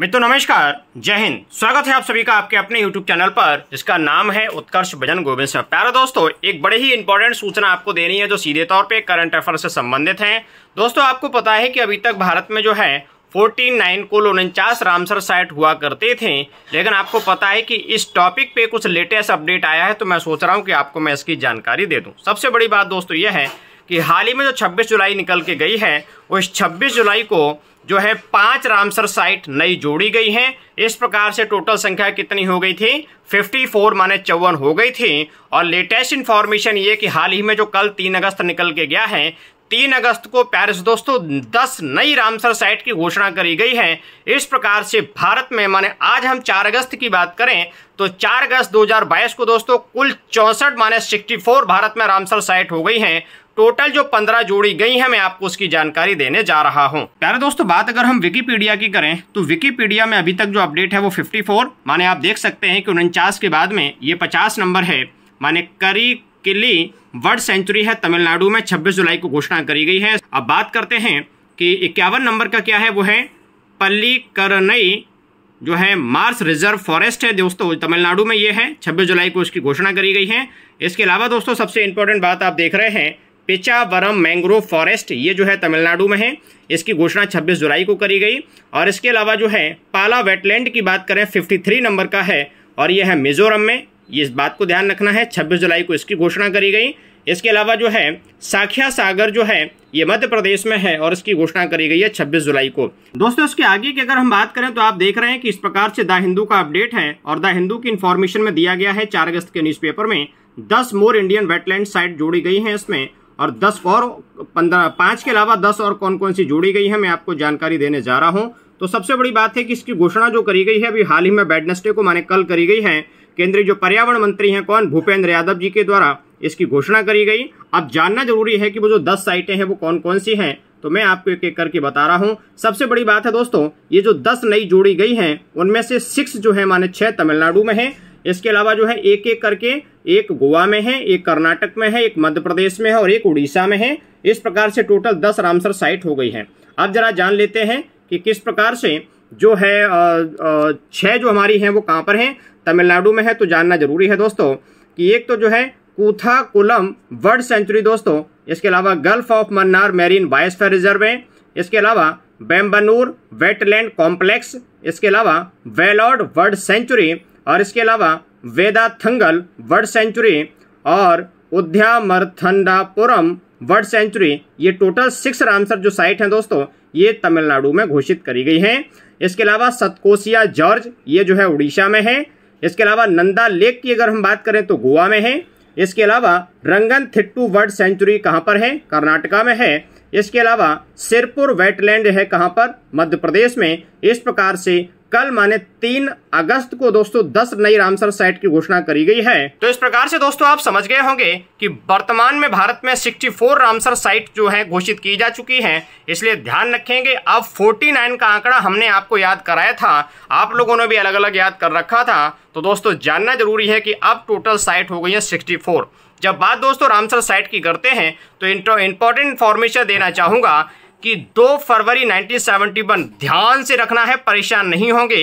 मित्रों नमस्कार जय हिंद स्वागत है आप सभी का आपके अपने YouTube चैनल पर जिसका नाम है उत्कर्ष भजन गोविंद सिंह प्यारा दोस्तों एक बड़े ही इंपॉर्टेंट सूचना आपको देनी है जो सीधे तौर पे करंट अफेयर से संबंधित है दोस्तों आपको पता है कि अभी तक भारत में जो है 49 नाइन कुल उनचास रामसर साइट हुआ करते थे लेकिन आपको पता है कि इस टॉपिक पे कुछ लेटेस्ट अपडेट आया है तो मैं सोच रहा हूँ कि आपको मैं इसकी जानकारी दे दूँ सबसे बड़ी बात दोस्तों यह है कि हाल ही में जो 26 जुलाई निकल के गई है उस 26 जुलाई को जो है पांच रामसर साइट नई जोड़ी गई हैं इस प्रकार से टोटल संख्या कितनी हो गई थी 54 माने चौवन हो गई थी और लेटेस्ट इन्फॉर्मेशन ये कि हाल ही में जो कल तीन अगस्त निकल के गया है तीन अगस्त को पेरिस दोस्तों दस नई रामसर साइट की घोषणा करी गई है इस प्रकार से भारत में माने आज हम चार अगस्त की बात करें तो चार अगस्त 2022 को दोस्तों कुल चौंसठ माने 64 भारत में रामसर साइट हो गई हैं टोटल जो पंद्रह जोड़ी गई है मैं आपको उसकी जानकारी देने जा रहा हूँ प्यारे दोस्तों बात अगर हम विकीपीडिया की करें तो विकीपीडिया में अभी तक जो अपडेट है वो फिफ्टी माने आप देख सकते हैं कि उनचास के बाद में ये पचास नंबर है माने करी किली वर्ड सेंचुरी है तमिलनाडु में 26 जुलाई को घोषणा करी गई है अब बात करते हैं कि इक्यावन नंबर का क्या है वो है पल्ली करनई जो है मार्स रिजर्व फॉरेस्ट है दोस्तों तमिलनाडु में ये है 26 जुलाई को इसकी घोषणा करी गई है इसके अलावा दोस्तों सबसे इंपॉर्टेंट बात आप देख रहे हैं पिचावरम मैंग्रोव फॉरेस्ट ये जो है तमिलनाडु में है इसकी घोषणा 26 जुलाई को करी गई और इसके अलावा जो है पाला वेटलैंड की बात करें 53 नंबर का है और ये है मिजोरम में ये इस बात को ध्यान रखना है 26 जुलाई को इसकी घोषणा करी गई इसके अलावा जो है साख्या सागर जो है ये मध्य प्रदेश में है और इसकी घोषणा करी गई है छब्बीस जुलाई को दोस्तों इसके आगे की अगर हम बात करें तो आप देख रहे हैं कि इस प्रकार से द हिंदू का अपडेट है और द हिंदू की इन्फॉर्मेशन में दिया गया है चार अगस्त के न्यूज़पेपर में दस मोर इंडियन वेटलैंड साइट जोड़ी गई है इसमें और दस और पंद्रह पांच के अलावा दस और कौन कौन सी जोड़ी गई है मैं आपको जानकारी देने जा रहा हूँ तो सबसे बड़ी बात है कि इसकी घोषणा जो करी गई है अभी हाल ही में वेडनेसडे को माने कल करी गई है केंद्रीय जो पर्यावरण मंत्री हैं कौन भूपेंद्र यादव जी के द्वारा इसकी घोषणा करी गई अब जानना जरूरी है कि वो जो दस साइटें हैं वो कौन कौन सी हैं तो मैं आपको एक एक करके बता रहा हूँ सबसे बड़ी बात है दोस्तों ये जो दस नई जोड़ी गई हैं उनमें से सिक्स जो है माने छह तमिलनाडु में है इसके अलावा जो है एक एक करके एक गोवा में है एक कर्नाटक में है एक मध्य प्रदेश में है और एक उड़ीसा में है इस प्रकार से टोटल दस रामसर साइट हो गई हैं अब जरा जान लेते हैं कि किस प्रकार से जो है छः जो हमारी हैं वो कहाँ पर हैं तमिलनाडु में है तो जानना जरूरी है दोस्तों कि एक तो जो है कूथा कुलम सेंचुरी दोस्तों इसके अलावा gulf of Mannar marine biosphere reserve है इसके अलावा बेम्बनूर वेटलैंड कॉम्प्लेक्स इसके अलावा वेलॉर्ड वर्ल्ड सेंचुरी और इसके अलावा वेदाथंगल वर्ड सेंचुरी और उद्यामरथंडापुरम वर्ड सेंचुरी ये टोटल सिक्स रामसर जो साइट हैं दोस्तों ये तमिलनाडु में घोषित करी गई हैं इसके अलावा सतकोसिया जॉर्ज ये जो है उड़ीसा में है इसके अलावा नंदा लेक की अगर हम बात करें तो गोवा में है इसके अलावा रंगन थिट्टू वर्ड सेंचुरी कहाँ पर है कर्नाटका में है इसके अलावा सिरपुर वेटलैंड है कहाँ पर मध्य प्रदेश में इस प्रकार से कल माने तीन अगस्त को दोस्तों दस नई रामसर साइट की घोषणा करी गई है तो इस प्रकार से दोस्तों आप समझ गए होंगे कि वर्तमान में भारत में 64 रामसर साइट जो है घोषित की जा चुकी हैं इसलिए ध्यान रखेंगे अब 49 का आंकड़ा हमने आपको याद कराया था आप लोगों ने भी अलग अलग याद कर रखा था तो दोस्तों जानना जरूरी है कि अब टोटल साइट हो गई है सिक्सटी जब बात दोस्तों रामसर साइट की करते हैं तो इंपॉर्टेंट इन्फॉर्मेशन देना चाहूँगा कि 2 फरवरी 1971 ध्यान से रखना है परेशान नहीं होंगे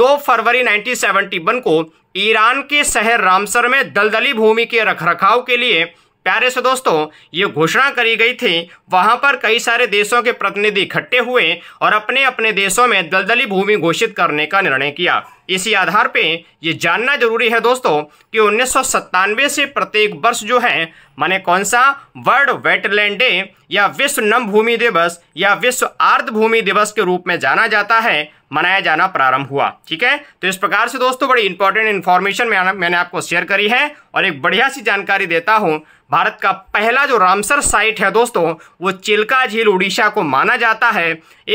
2 फरवरी 1971 को ईरान के शहर रामसर में दलदली भूमि के रखरखाव के लिए प्यारे से दोस्तों ये घोषणा करी गई थी वहाँ पर कई सारे देशों के प्रतिनिधि इकट्ठे हुए और अपने अपने देशों में दलदली भूमि घोषित करने का निर्णय किया इसी आधार पे ये जानना जरूरी है दोस्तों कि उन्नीस से प्रत्येक वर्ष जो है माने कौन सा वर्ल्ड वेटलैंड डे या विश्व नम भूमि दिवस या विश्व आर्द भूमि दिवस के रूप में जाना जाता है मनाया जाना प्रारंभ हुआ ठीक है तो इस प्रकार से दोस्तों बड़ी इंपॉर्टेंट इन्फॉर्मेशन मैंने आपको शेयर करी है और एक बढ़िया सी जानकारी देता हूँ भारत का पहला जो रामसर साइट है दोस्तों वो चिल्का झील उड़ीसा को माना जाता है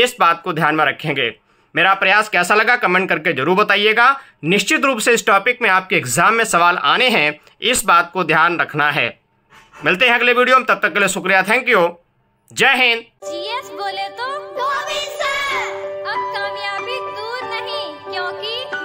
इस बात को ध्यान में रखेंगे मेरा प्रयास कैसा लगा कमेंट करके जरूर बताइएगा निश्चित रूप से इस टॉपिक में आपके एग्जाम में सवाल आने हैं इस बात को ध्यान रखना है मिलते हैं अगले वीडियो में तब तक के लिए शुक्रिया थैंक यू जय हिंद बोले तो अब कामयाबी दूर नहीं क्योंकि